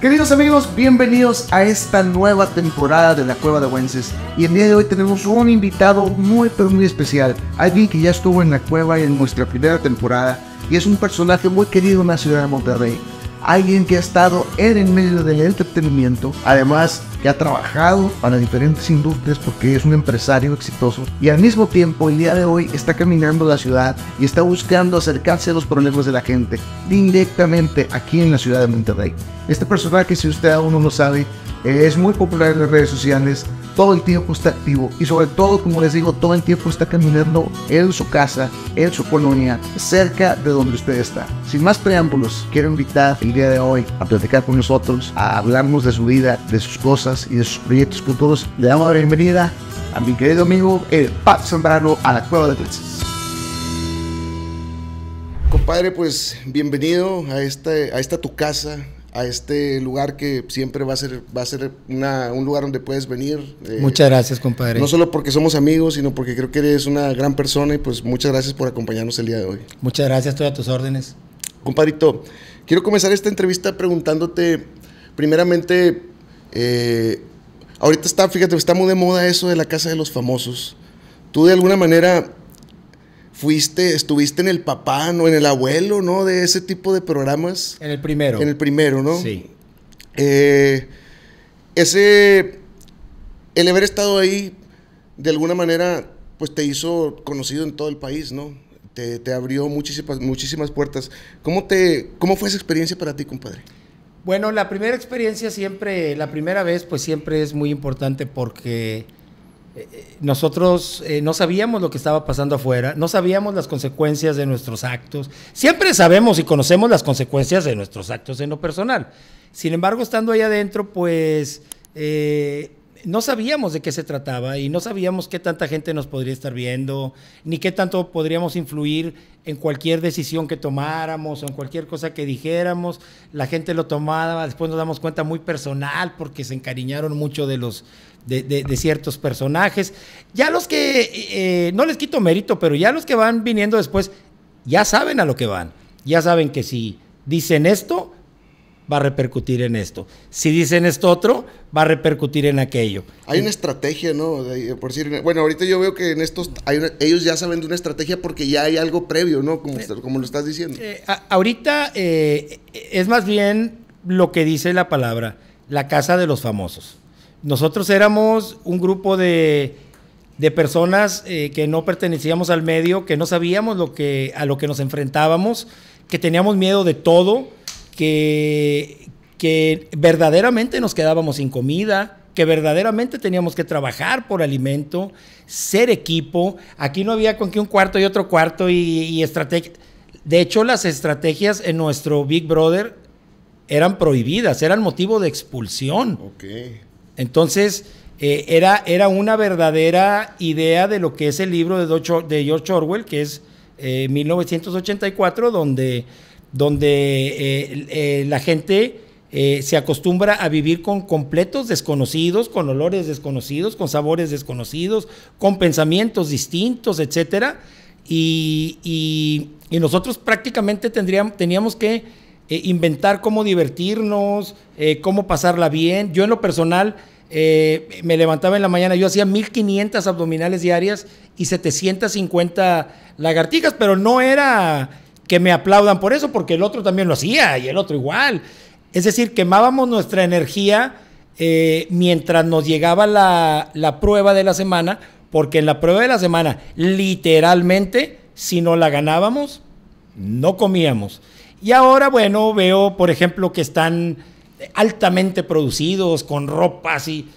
Queridos amigos, bienvenidos a esta nueva temporada de La Cueva de Wences. Y el día de hoy tenemos un invitado muy pero muy especial, alguien que ya estuvo en la cueva en nuestra primera temporada y es un personaje muy querido en la ciudad de Monterrey alguien que ha estado en el medio del entretenimiento, además que ha trabajado para diferentes industrias porque es un empresario exitoso y al mismo tiempo el día de hoy está caminando la ciudad y está buscando acercarse a los problemas de la gente directamente aquí en la ciudad de Monterrey. Este personaje, si usted aún no lo sabe, es muy popular en las redes sociales, todo el tiempo está activo y sobre todo, como les digo, todo el tiempo está caminando en su casa, en su colonia, cerca de donde usted está. Sin más preámbulos, quiero invitar el día de hoy a platicar con nosotros, a hablarnos de su vida, de sus cosas y de sus proyectos futuros. Le damos la bienvenida a mi querido amigo, el Pat Zambrano, a la Cueva de Trece. Compadre, pues bienvenido a, a esta tu casa, a este lugar que siempre va a ser, va a ser un lugar donde puedes venir. Eh, muchas gracias, compadre. No solo porque somos amigos, sino porque creo que eres una gran persona y pues muchas gracias por acompañarnos el día de hoy. Muchas gracias, estoy a tus órdenes. Compadrito, quiero comenzar esta entrevista preguntándote, primeramente, eh, ahorita está, fíjate, está muy de moda eso de la casa de los famosos. Tú de alguna manera fuiste, estuviste en el papá, ¿no? En el abuelo, ¿no? De ese tipo de programas. En el primero. En el primero, ¿no? Sí. Eh, ese, el haber estado ahí, de alguna manera, pues te hizo conocido en todo el país, ¿no? Te, abrió muchísimas, muchísimas puertas. ¿Cómo, te, ¿Cómo fue esa experiencia para ti, compadre? Bueno, la primera experiencia siempre, la primera vez, pues siempre es muy importante porque eh, eh, nosotros eh, no sabíamos lo que estaba pasando afuera, no sabíamos las consecuencias de nuestros actos. Siempre sabemos y conocemos las consecuencias de nuestros actos en lo personal. Sin embargo, estando ahí adentro, pues no sabíamos de qué se trataba y no sabíamos qué tanta gente nos podría estar viendo, ni qué tanto podríamos influir en cualquier decisión que tomáramos o en cualquier cosa que dijéramos. La gente lo tomaba, después nos damos cuenta muy personal porque se encariñaron mucho de los de, ciertos personajes. Ya los que, eh, no les quito mérito, pero ya los que van viniendo después, ya saben a lo que van. Ya saben que si dicen esto, va a repercutir en esto. Si dicen esto otro, va a repercutir en aquello. Hay una estrategia, ¿no? por bueno, ahorita yo veo que en estos, ellos ya saben de una estrategia porque ya hay algo previo, ¿no? Como, eh, como lo estás diciendo. Eh, ahorita es más bien lo que dice la palabra, la casa de los famosos. Nosotros éramos un grupo de, de personas eh, que no pertenecíamos al medio, que no sabíamos lo que, a lo que nos enfrentábamos, que teníamos miedo de todo, que, que verdaderamente nos quedábamos sin comida, que verdaderamente teníamos que trabajar por alimento, ser equipo. Aquí no había con que un cuarto y otro cuarto y, estrategia. De hecho, las estrategias en nuestro Big Brother eran prohibidas, eran motivo de expulsión. Okay. Entonces, eh, era, era una verdadera idea de lo que es el libro de, George Orwell, que es 1984, eh, donde, donde eh, la gente se acostumbra a vivir con completos desconocidos, con olores desconocidos, con sabores desconocidos, con pensamientos distintos, etcétera. Y, y nosotros prácticamente tendríamos, teníamos que eh, inventar cómo divertirnos, eh, cómo pasarla bien. Yo en lo personal eh, me levantaba en la mañana, yo hacía 1500 abdominales diarias y 750 lagartijas, pero no era que me aplaudan por eso, porque el otro también lo hacía y el otro igual. Es decir, quemábamos nuestra energía mientras nos llegaba la prueba de la semana, porque en la prueba de la semana, literalmente, si no la ganábamos, no comíamos. Y ahora, bueno, veo, por ejemplo, que están altamente producidos, con ropa así.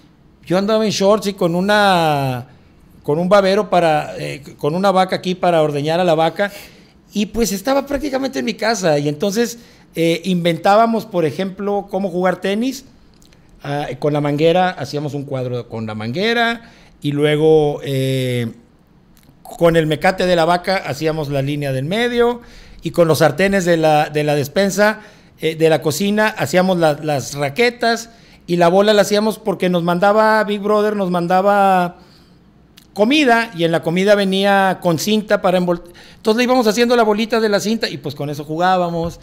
Yo andaba en shorts y con una con un babero para eh, con una vaca aquí para ordeñar a la vaca y pues estaba prácticamente en mi casa y entonces eh, inventábamos, por ejemplo, cómo jugar tenis. Ah, con la manguera hacíamos un cuadro con la manguera y luego eh, con el mecate de la vaca hacíamos la línea del medio y con los sartenes de la, despensa, eh, de la cocina, hacíamos las raquetas y la bola la hacíamos porque nos mandaba Big Brother, nos mandaba comida y en la comida venía con cinta para envolver. Entonces le íbamos haciendo la bolita de la cinta y pues con eso jugábamos,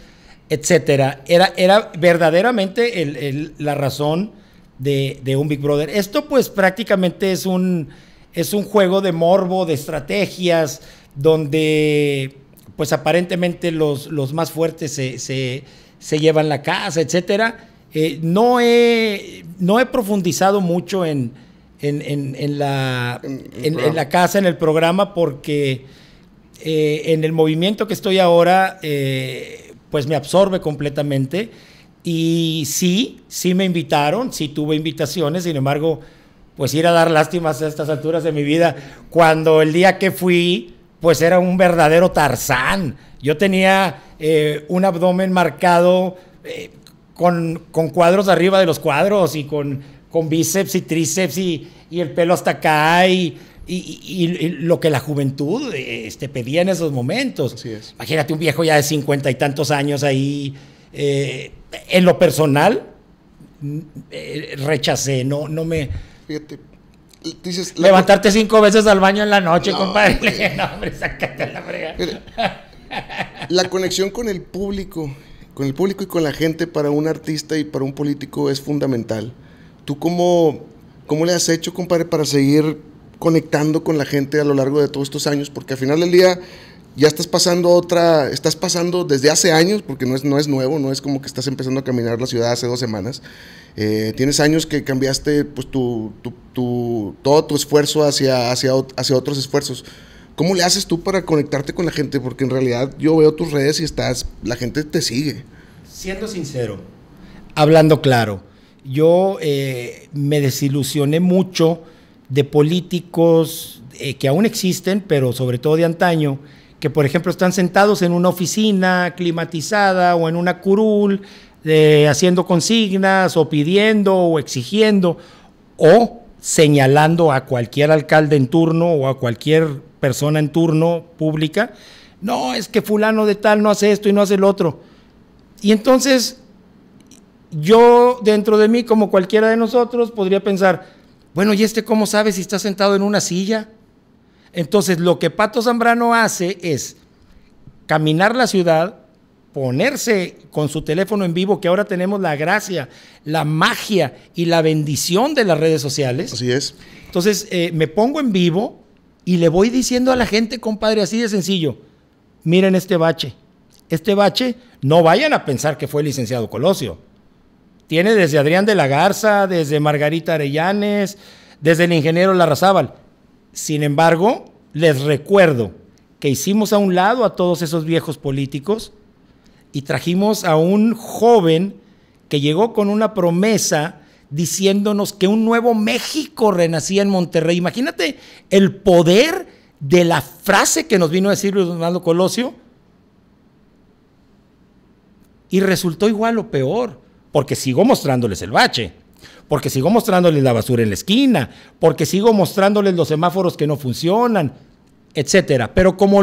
etcétera. Era, era verdaderamente la razón de, un Big Brother. Esto pues prácticamente es un, es un juego de morbo, de estrategias, donde pues aparentemente los, más fuertes se, se, se, llevan la casa, etc. Eh, no, he, no he profundizado mucho en, en, la, en, la casa, en el programa, porque eh, en el movimiento que estoy ahora, eh, pues me absorbe completamente. Y sí, sí me invitaron, sí tuve invitaciones, sin embargo, pues ir a dar lástimas a estas alturas de mi vida, cuando el día que fui, pues era un verdadero tarzán. Yo tenía eh, un abdomen marcado eh, con, cuadros arriba de los cuadros y con, con bíceps y tríceps y, el pelo hasta acá y, lo que la juventud este, pedía en esos momentos. Imagínate un viejo ya de cincuenta y tantos años ahí. Eh, en lo personal, rechacé, no, no me... Fíjate, Levantarte cinco veces al baño en la noche, compadre. la la conexión con el público, con el público y con la gente para un artista y para un político es fundamental. ¿Tú cómo, cómo le has hecho, compadre, para seguir conectando con la gente a lo largo de todos estos años? Porque al final del día ya estás pasando otra, estás pasando desde hace años, porque no es, no es nuevo, no es como que estás empezando a caminar la ciudad hace dos semanas. Eh, tienes años que cambiaste pues, tu, tu, todo tu esfuerzo hacia, hacia, hacia otros esfuerzos. ¿Cómo le haces tú para conectarte con la gente? Porque en realidad yo veo tus redes y estás, la gente te sigue. Siendo sincero, hablando claro, yo eh, me desilusioné mucho de políticos eh, que aún existen, pero sobre todo de antaño, que por ejemplo están sentados en una oficina climatizada o en una curul, eh, haciendo consignas o pidiendo o exigiendo o señalando a cualquier alcalde en turno o a cualquier persona en turno pública, no, es que fulano de tal no hace esto y no hace el otro. Y entonces yo dentro de mí, como cualquiera de nosotros, podría pensar, bueno, ¿y este cómo sabe si está sentado en una silla? Entonces, lo que Pato Zambrano hace es caminar la ciudad, ponerse con su teléfono en vivo, que ahora tenemos la gracia, la magia y la bendición de las redes sociales. Así es. Entonces, eh, me pongo en vivo y le voy diciendo a la gente, compadre, así de sencillo, miren este bache. Este bache, no vayan a pensar que fue el licenciado Colosio. Tiene desde Adrián de la Garza, desde Margarita Arellanes, desde el ingeniero Larrazábal sin embargo, les recuerdo que hicimos a un lado a todos esos viejos políticos y trajimos a un joven que llegó con una promesa diciéndonos que un nuevo México renacía en Monterrey. Imagínate el poder de la frase que nos vino a decir Luis Donaldo Colosio. Y resultó igual o peor, porque sigo mostrándoles el bache porque sigo mostrándoles la basura en la esquina, porque sigo mostrándoles los semáforos que no funcionan, etcétera. Pero como,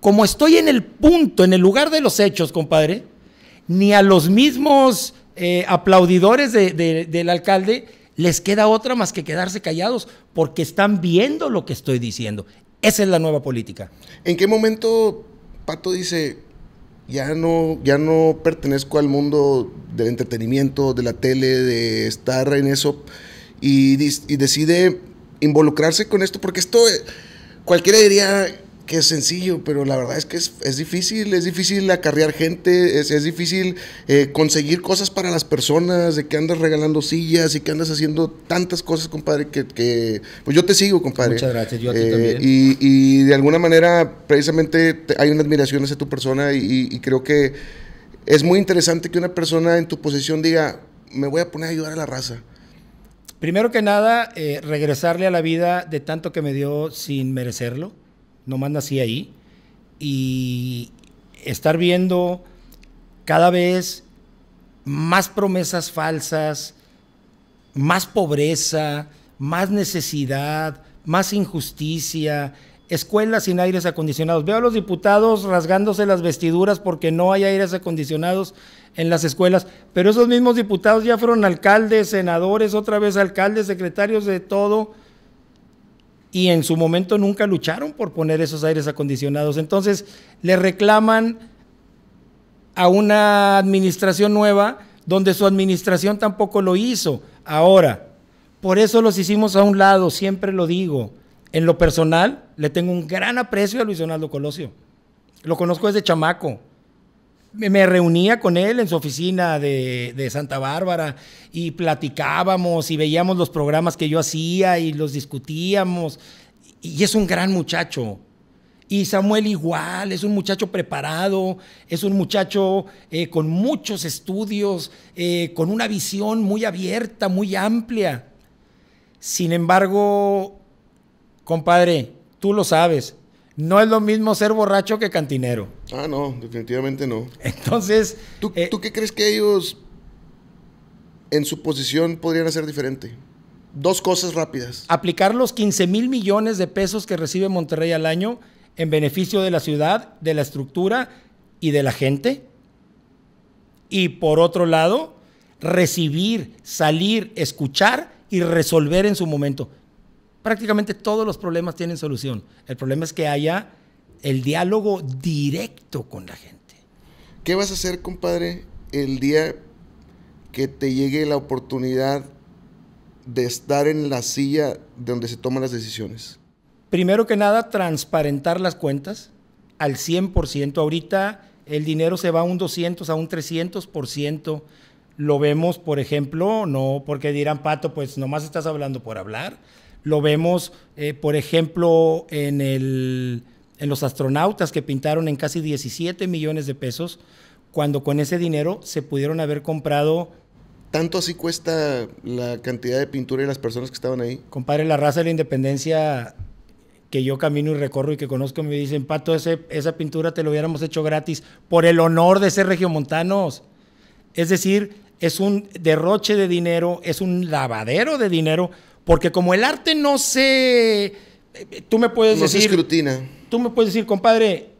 como estoy en el punto, en el lugar de los hechos, compadre, ni a los mismos eh, aplaudidores del alcalde les queda otra más que quedarse callados, porque están viendo lo que estoy diciendo. Esa es la nueva política. ¿En qué momento Pato dice, ya no, ya no pertenezco al mundo del entretenimiento, de la tele, de estar en eso, y, decide involucrarse con esto, porque esto, eh, cualquiera diría que es sencillo, pero la verdad es que es, difícil, es difícil acarrear gente, es, difícil eh, conseguir cosas para las personas, de que andas regalando sillas y que andas haciendo tantas cosas, compadre, que, pues yo te sigo, compadre. Muchas gracias, yo a ti eh, Y, de alguna manera, precisamente, hay una admiración hacia tu persona y creo que es muy interesante que una persona en tu posición diga, me voy a poner a ayudar a la raza. Primero que nada, eh, regresarle a la vida de tanto que me dio sin merecerlo. no más así ahí. Y estar viendo cada vez más promesas falsas, más pobreza, más necesidad, más injusticia, escuelas sin aires acondicionados. Veo a los diputados rasgándose las vestiduras porque no hay aires acondicionados en las escuelas, pero esos mismos diputados ya fueron alcaldes, senadores, otra vez alcaldes, secretarios de todo, y en su momento nunca lucharon por poner esos aires acondicionados. Entonces le reclaman a una administración nueva donde su administración tampoco lo hizo. Ahora, por eso los hicimos a un lado, siempre lo digo. En lo personal, le tengo un gran aprecio a Luis Donaldo Colosio. Lo conozco desde chamaco. Me, reunía con él en su oficina de, Santa Bárbara y platicábamos y veíamos los programas que yo hacía y los discutíamos. Y, es un gran muchacho. Y Samuel igual, es un muchacho preparado, es un muchacho eh, con muchos estudios, eh, con una visión muy abierta, muy amplia. Sin embargo, compadre, tú lo sabes, no es lo mismo ser borracho que cantinero. Ah, no, definitivamente no. Entonces... ¿Tú, eh, qué crees que ellos en su posición podrían hacer diferente? Dos cosas rápidas. Aplicar los 15 mil millones de pesos que recibe Monterrey al año en beneficio de la ciudad, de la estructura y de la gente. Y por otro lado, recibir, salir, escuchar y resolver en su momento prácticamente todos los problemas tienen solución. El problema es que haya el diálogo directo con la gente. ¿Qué vas a hacer, compadre, el día que te llegue la oportunidad de estar en la silla donde se toman las decisiones? Primero que nada, transparentar las cuentas al 100%. Ahorita el dinero se va a un 200, a un 300%. Lo vemos, por ejemplo, no porque dirán, Pato, pues nomás estás hablando por hablar. Lo vemos, eh, por ejemplo, en, los astronautas que pintaron en casi 17 millones de pesos, cuando con ese dinero se pudieron haber comprado... ¿Tanto así cuesta la cantidad de pintura y las personas que estaban ahí? Compadre, la raza de la independencia que yo camino y recorro y que conozco me dicen, Pato, esa pintura te lo hubiéramos hecho gratis por el honor de ser regiomontanos. Es decir, es un derroche de dinero, es un lavadero de dinero porque como el arte no se... Eh, tú me puedes no decir... Se escrutina. Tú me puedes decir, compadre,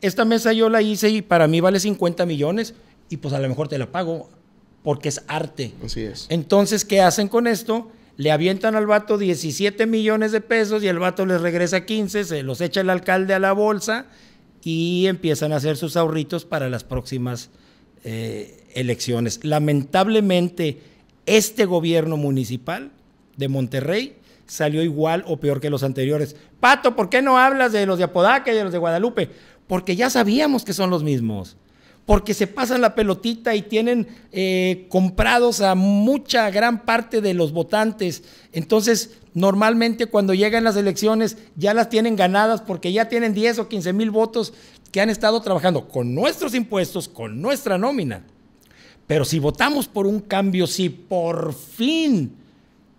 esta mesa yo la hice y para mí vale 50 millones y pues a lo mejor te la pago porque es arte. Así es. Entonces, ¿qué hacen con esto? Le avientan al vato 17 millones de pesos y el vato les regresa 15, se los echa el alcalde a la bolsa y empiezan a hacer sus ahorritos para las próximas eh, elecciones. Lamentablemente, este gobierno municipal de Monterrey salió igual o peor que los anteriores. Pato, ¿por qué no hablas de los de Apodaca y de los de Guadalupe? Porque ya sabíamos que son los mismos. Porque se pasan la pelotita y tienen eh, comprados a mucha gran parte de los votantes. Entonces, normalmente cuando llegan las elecciones ya las tienen ganadas porque ya tienen 10 o 15 mil votos que han estado trabajando con nuestros impuestos, con nuestra nómina. Pero si votamos por un cambio, si por fin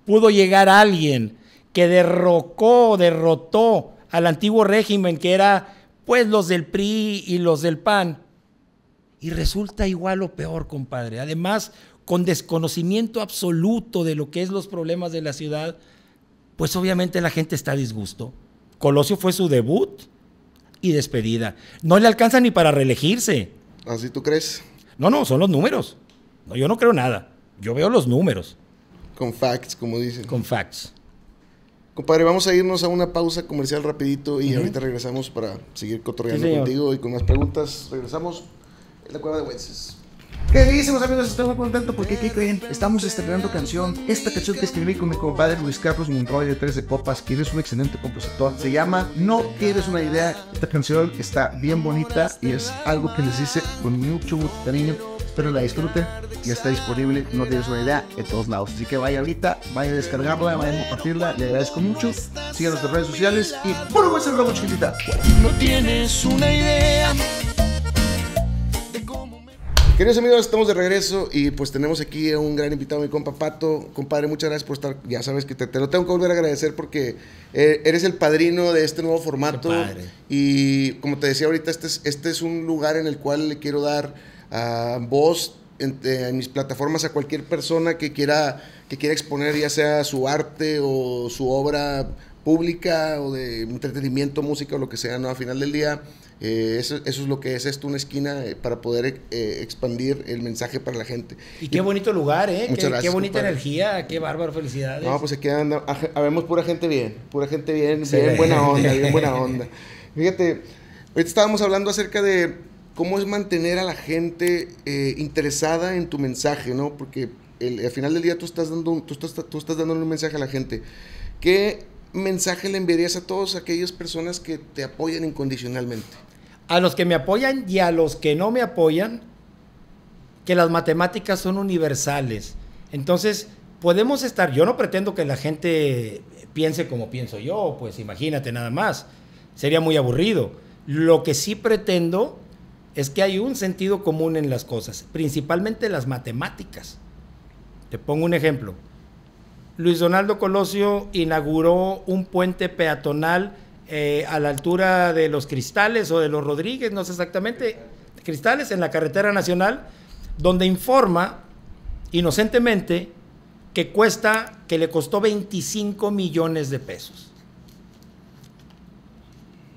pudo llegar alguien que derrocó, derrotó al antiguo régimen que era pues los del PRI y los del PAN. Y resulta igual o peor, compadre. Además, con desconocimiento absoluto de lo que es los problemas de la ciudad, pues obviamente la gente está a disgusto. Colosio fue su debut y despedida. No le alcanza ni para reelegirse. ¿Así tú crees? No, no, son los números. No, yo no creo nada. Yo veo los números. Con facts, como dicen. Con facts. Compadre, vamos a irnos a una pausa comercial rapidito y ahorita regresamos para seguir cotorreando contigo y con más preguntas. Regresamos en la cueva de Wences. ¿Qué bien amigos? Estoy muy contento porque ¿qué creen? Estamos estrenando canción. Esta canción que escribí con mi compadre Luis Carlos Monroy de de Copas, que es un excelente compositor. Se llama No Quieres una Idea. Esta canción está bien bonita y es algo que les hice con mucho cariño Espero la disfrute, Ya está disponible, no tienes una idea, en todos lados. Así que vaya ahorita, vaya a descargarla, vaya a compartirla. Le agradezco mucho. Sigan las redes sociales y por favor, chiquitita. No tienes una idea. Queridos amigos, estamos de regreso y pues tenemos aquí a un gran invitado, mi compa Pato. Compadre, muchas gracias por estar. Ya sabes que te, lo tengo que volver a agradecer porque eh, eres el padrino de este nuevo formato. Y como te decía ahorita, este, este es un lugar en el cual le quiero dar a vos, eh, en, mis plataformas, a cualquier persona que quiera, que quiera exponer ya sea su arte o su obra pública o de entretenimiento, música o lo que sea, ¿no? A final del día, eh, eso, es lo que es esto, una esquina eh, para poder expandir el mensaje para la gente. Y qué bonito lugar, ¿eh? qué, bonita energía, qué bárbaro, felicidades. No, pues aquí andamos, pura gente bien, pura gente bien, bien buena onda, bien buena onda. Fíjate, ahorita estábamos hablando acerca de cómo es mantener a la gente eh, interesada en tu mensaje, ¿no? Porque al final del día tú estás dando tú estás, tú estás dando un mensaje a la gente. ¿Qué mensaje le enviarías a todas aquellas personas que te apoyan incondicionalmente? A los que me apoyan y a los que no me apoyan, que las matemáticas son universales. Entonces, podemos estar, yo no pretendo que la gente piense como pienso yo, pues imagínate nada más, sería muy aburrido. Lo que sí pretendo es que hay un sentido común en las cosas, principalmente las matemáticas. Te pongo un ejemplo. Luis Donaldo Colosio inauguró un puente peatonal eh, a la altura de los Cristales o de los Rodríguez, no sé exactamente, Cristales en la carretera nacional, donde informa inocentemente que cuesta, que le costó 25 millones de pesos.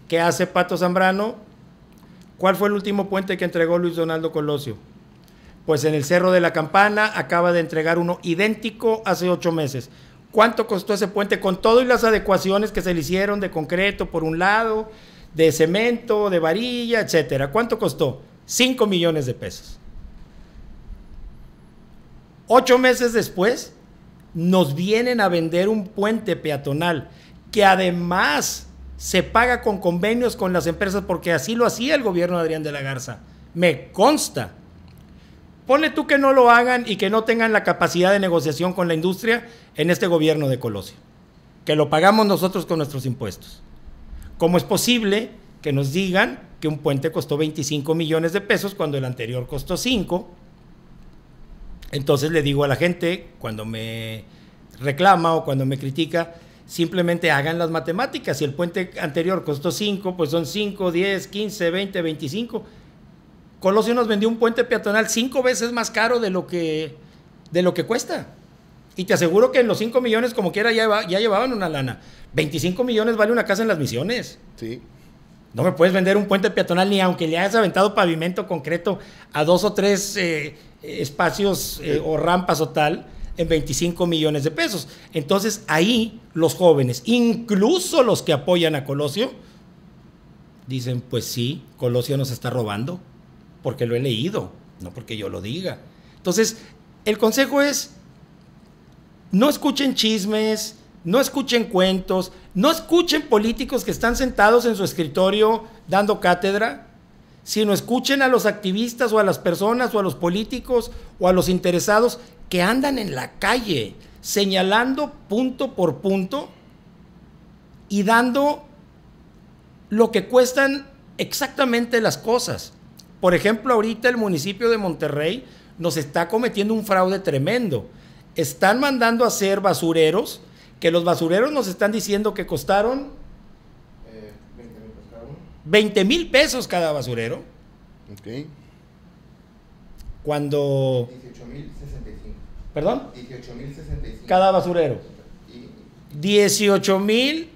¿Qué hace Pato Zambrano? ¿Cuál fue el último puente que entregó Luis Donaldo Colosio? Pues en el Cerro de la Campana acaba de entregar uno idéntico hace ocho meses. ¿Cuánto costó ese puente con todo y las adecuaciones que se le hicieron de concreto por un lado, de cemento, de varilla, etcétera? ¿Cuánto costó? Cinco millones de pesos. Ocho meses después, nos vienen a vender un puente peatonal que además se paga con convenios con las empresas porque así lo hacía el gobierno de Adrián de la Garza. Me consta. Pone tú que no lo hagan y que no tengan la capacidad de negociación con la industria en este gobierno de Colosio, que lo pagamos nosotros con nuestros impuestos. ¿Cómo es posible que nos digan que un puente costó 25 millones de pesos cuando el anterior costó 5? Entonces le digo a la gente, cuando me reclama o cuando me critica, simplemente hagan las matemáticas. Si el puente anterior costó 5, pues son 5, 10, 15, 20, 25. Colosio nos vendió un puente peatonal cinco veces más caro de lo que, de lo que cuesta. Y te aseguro que en los 5 millones, como quiera, ya, ya, llevaban una lana. 25 millones vale una casa en las misiones. Sí. No me puedes vender un puente peatonal ni aunque le hayas aventado pavimento concreto a dos o tres eh, espacios eh, eh. o rampas o tal en 25 millones de pesos. Entonces ahí los jóvenes, incluso los que apoyan a Colosio, dicen, pues sí, Colosio nos está robando, porque lo he leído, no porque yo lo diga. Entonces, el consejo es, no escuchen chismes, no escuchen cuentos, no escuchen políticos que están sentados en su escritorio dando cátedra, sino escuchen a los activistas o a las personas o a los políticos o a los interesados que andan en la calle señalando punto por punto y dando lo que cuestan exactamente las cosas. Por ejemplo, ahorita el municipio de Monterrey nos está cometiendo un fraude tremendo. Están mandando a hacer basureros, que los basureros nos están diciendo que costaron 20 eh, mil pesos cada basurero. Cuando... 18 mil ¿Perdón? Cada basurero. 18 mil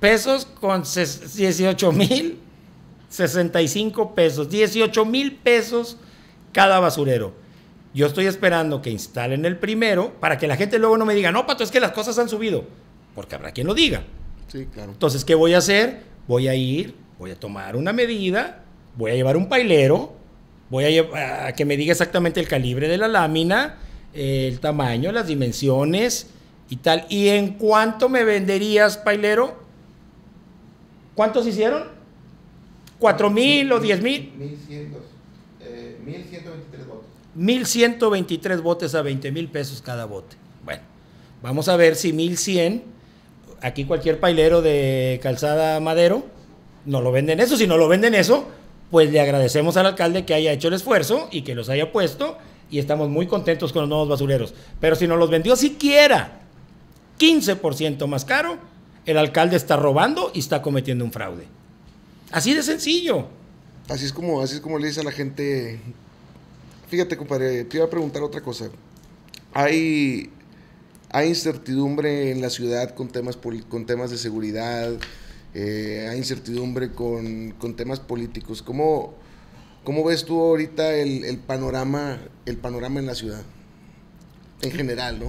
pesos con 18 mil 65 pesos. 18 mil pesos cada basurero. Yo estoy esperando que instalen el primero para que la gente luego no me diga, no, Pato, es que las cosas han subido. Porque habrá quien lo diga. Sí, claro. Entonces, ¿qué voy a hacer? Voy a ir, voy a tomar una medida, voy a llevar un pailero, voy a, a que me diga exactamente el calibre de la lámina, el tamaño, las dimensiones y tal. ¿Y en cuánto me venderías, Pailero? ¿Cuántos hicieron? ¿Cuatro mil o diez mil? Mil ciento eh, botes. Mil botes a veinte mil pesos cada bote. Bueno, vamos a ver si mil cien, aquí cualquier pailero de calzada madero, no lo venden eso. Si no lo venden eso, pues le agradecemos al alcalde que haya hecho el esfuerzo y que los haya puesto y estamos muy contentos con los nuevos basureros. Pero si nos los vendió siquiera 15% más caro, el alcalde está robando y está cometiendo un fraude. Así de sencillo. Así es como, así es como le dice a la gente. Fíjate, compadre, te iba a preguntar otra cosa. Hay, hay incertidumbre en la ciudad con temas, con temas de seguridad, eh, hay incertidumbre con, con temas políticos. ¿Cómo, ¿Cómo ves tú ahorita el, panorama, el panorama en la ciudad? En general, ¿no?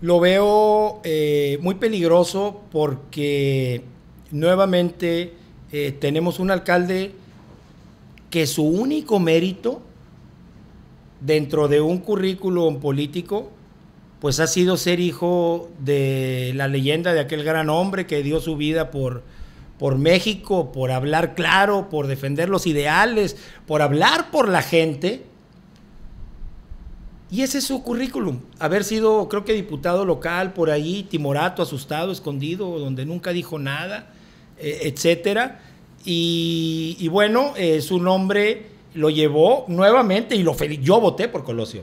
Lo veo eh, muy peligroso porque nuevamente eh, tenemos un alcalde que su único mérito dentro de un currículum político, pues ha sido ser hijo de la leyenda de aquel gran hombre que dio su vida por por México, por hablar claro, por defender los ideales, por hablar por la gente. Y ese es su currículum. Haber sido, creo que diputado local por ahí, timorato, asustado, escondido, donde nunca dijo nada, eh, etcétera. Y, bueno, eh, su nombre lo llevó nuevamente y lo feliz. yo voté por Colosio.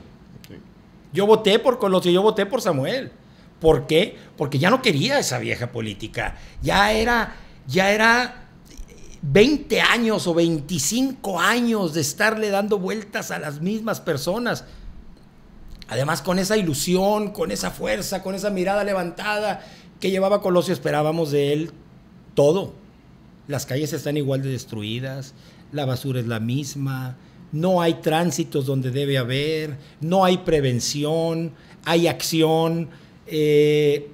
Yo voté por Colosio, yo voté por Samuel. ¿Por qué? Porque ya no quería esa vieja política. Ya era ya era 20 años o 25 años de estarle dando vueltas a las mismas personas. Además, con esa ilusión, con esa fuerza, con esa mirada levantada que llevaba Colosio, esperábamos de él todo. Las calles están igual de destruidas, la basura es la misma, no hay tránsitos donde debe haber, no hay prevención, hay acción. Eh,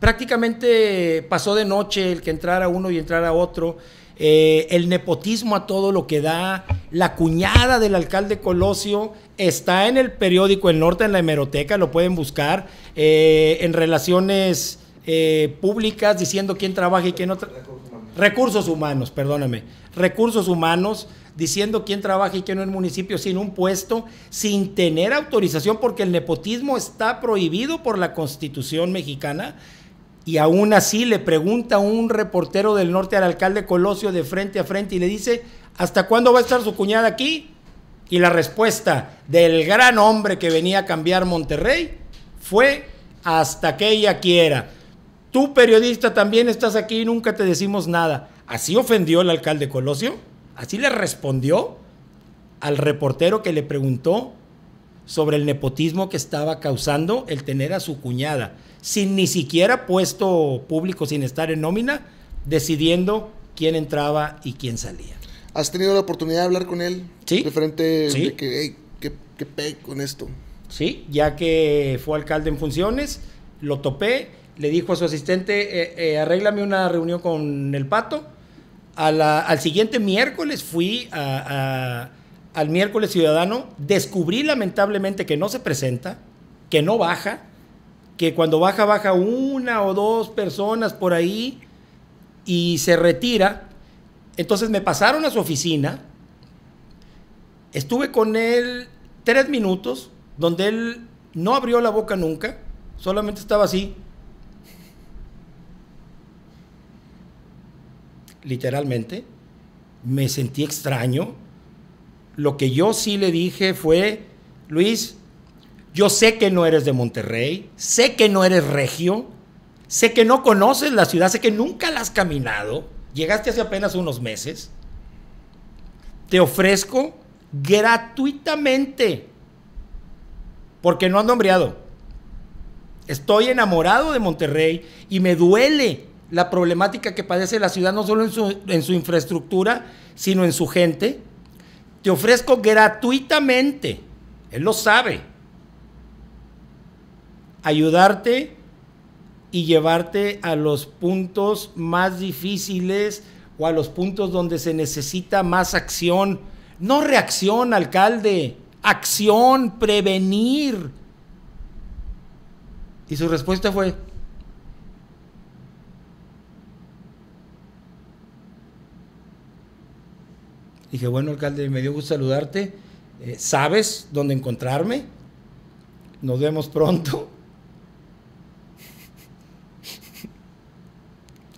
prácticamente pasó de noche el que entrara uno y entrara otro. Eh, el nepotismo a todo lo que da. La cuñada del alcalde Colosio está en el periódico El Norte, en la hemeroteca, lo pueden buscar, eh, en relaciones eh, públicas, diciendo quién trabaja y quién no Recursos humanos, perdóname. Recursos humanos diciendo quién trabaja y quién no en el municipio sin un puesto, sin tener autorización, porque el nepotismo está prohibido por la Constitución mexicana y aún así le pregunta un reportero del norte al alcalde Colosio de frente a frente y le dice, ¿hasta cuándo va a estar su cuñada aquí? Y la respuesta del gran hombre que venía a cambiar Monterrey fue, hasta que ella quiera. Tú periodista también estás aquí y nunca te decimos nada. Así ofendió el alcalde Colosio, así le respondió al reportero que le preguntó sobre el nepotismo que estaba causando el tener a su cuñada, sin ni siquiera puesto público, sin estar en nómina, decidiendo quién entraba y quién salía. ¿Has tenido la oportunidad de hablar con él? Sí. frente de que, qué, qué pe con esto. Sí, ya que fue alcalde en funciones, lo topé, le dijo a su asistente, eh, eh, arréglame una reunión con el pato. al siguiente miércoles fui a al miércoles ciudadano, descubrí lamentablemente que no se presenta, que no baja, que cuando baja, baja una o dos personas por ahí y se retira. Entonces me pasaron a su oficina, estuve con él tres minutos, donde él no abrió la boca nunca, solamente estaba así. Literalmente, me sentí extraño, lo que yo sí le dije fue, Luis, yo sé que no eres de Monterrey, sé que no eres regio, sé que no conoces la ciudad, sé que nunca la has caminado, llegaste hace apenas unos meses. Te ofrezco gratuitamente, porque no ando nombreado. Estoy enamorado de Monterrey y me duele la problemática que padece la ciudad, no solo en su, en su infraestructura, sino en su gente te ofrezco gratuitamente, Él lo sabe, ayudarte y llevarte a los puntos más difíciles o a los puntos donde se necesita más acción. No reacción, alcalde, acción, prevenir. Y su respuesta fue, Dije, bueno, alcalde, me dio gusto saludarte. Eh, ¿Sabes dónde encontrarme? Nos vemos pronto.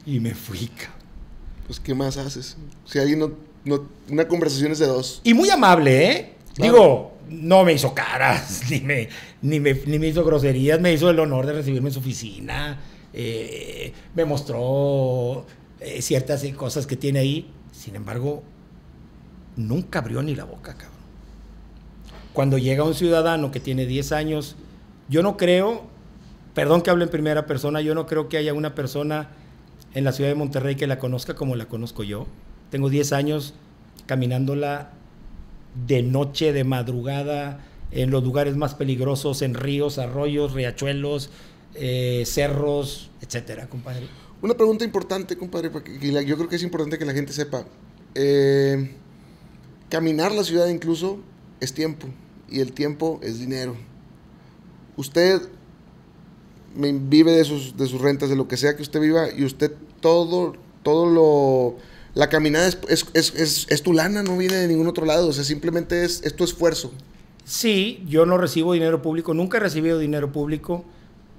y me fui. Pues, ¿qué más haces? Si alguien no, no, Una conversación es de dos. Y muy amable, ¿eh? Digo, no me hizo caras, ni me, ni, me, hizo groserías, me hizo el honor de recibirme en su oficina. Eh, me mostró eh, ciertas cosas que tiene ahí. Sin embargo, nunca abrió ni la boca, cabrón. Cuando llega un ciudadano que tiene 10 años, yo no creo, perdón que hable en primera persona, yo no creo que haya una persona en la ciudad de Monterrey que la conozca como la conozco yo. Tengo 10 años caminándola de noche, de madrugada, en los lugares más peligrosos, en ríos, arroyos, riachuelos, eh, cerros, etcétera, compadre. Una pregunta importante, compadre, yo creo que es importante que la gente sepa. Eh, Caminar la ciudad incluso es tiempo y el tiempo es dinero. Usted vive de sus, rentas, de lo que sea que usted viva y usted todo, todo lo... La caminada es, tu lana, no viene de ningún otro lado, o sea, simplemente es, tu esfuerzo. Sí, yo no recibo dinero público, nunca he recibido dinero público.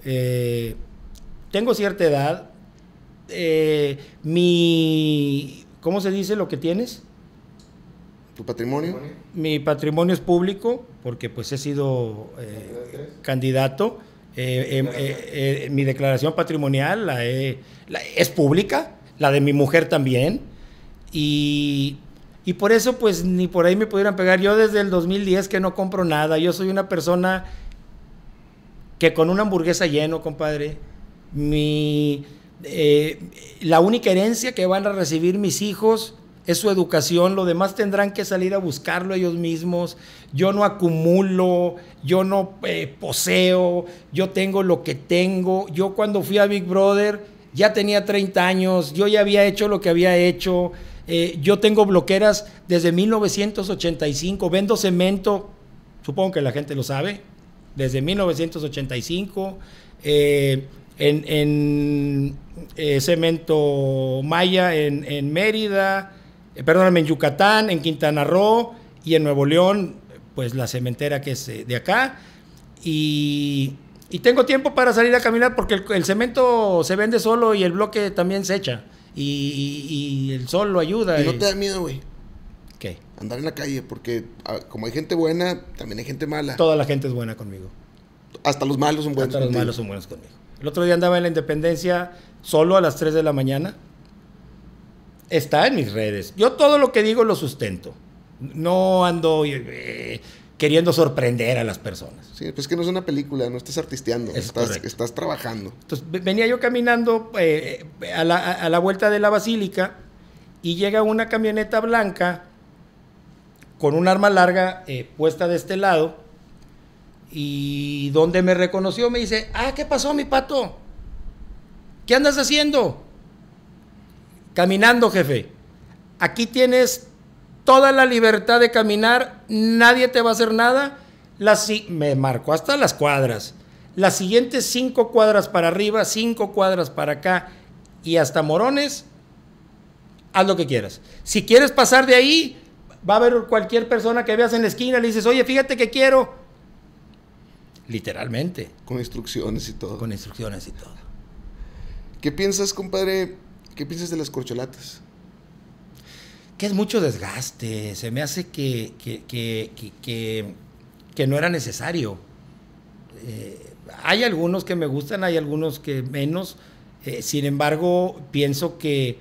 Eh, tengo cierta edad. Eh, mi. ¿Cómo se dice lo que tienes? ¿Tu patrimonio? Mi patrimonio es público porque pues he sido eh, candidato. Eh, eh, mi declaración patrimonial es pública, la de mi mujer también. Y, y, por eso pues ni por ahí me pudieran pegar. Yo desde el 2010 que no compro nada. Yo soy una persona que con una hamburguesa lleno, compadre. Mi, la única herencia que van a recibir mis hijos es su educación, lo demás tendrán que salir a buscarlo ellos mismos. Yo no acumulo, yo no eh, poseo, yo tengo lo que tengo. Yo cuando fui a Big Brother ya tenía 30 años, yo ya había hecho lo que había hecho. Eh, yo tengo bloqueras desde 1985, vendo cemento, supongo que la gente lo sabe, desde 1985. Eh, en, Cemento Maya en, en, Mérida, eh, perdóname, en Yucatán, en Quintana Roo y en Nuevo León, pues la cementera que es eh, de acá. Y, tengo tiempo para salir a caminar porque el, cemento se vende solo y el bloque también se echa. Y, el sol lo ayuda. ¿Y no te da miedo, güey? ¿Qué? Andar en la calle, porque ah, como hay gente buena, también hay gente mala. Toda la gente es buena conmigo. Hasta los malos son buenos Hasta los malos son buenos conmigo. El otro día andaba en la Independencia solo a las 3 de la mañana está en mis redes. Yo todo lo que digo lo sustento. No ando eh, queriendo sorprender a las personas. Sí, pues que no es una película, no estás artisteando, estás, estás, trabajando. Entonces venía yo caminando eh, a, la, vuelta de la basílica y llega una camioneta blanca con un arma larga eh, puesta de este lado y donde me reconoció me dice, ah, ¿qué pasó mi pato? ¿Qué andas haciendo? Caminando, jefe. Aquí tienes toda la libertad de caminar, nadie te va a hacer nada. me marcó hasta las cuadras. Las siguientes cinco cuadras para arriba, cinco cuadras para acá y hasta Morones, haz lo que quieras. Si quieres pasar de ahí, va a haber cualquier persona que veas en la esquina, le dices, oye, fíjate que quiero. Literalmente. Con instrucciones y todo. Con instrucciones y todo. ¿Qué piensas, compadre, ¿Qué piensas de las corcholatas? Que es mucho desgaste. Se me hace que, que, no era necesario. Eh, hay algunos que me gustan, hay algunos que menos. Eh, sin embargo, pienso que,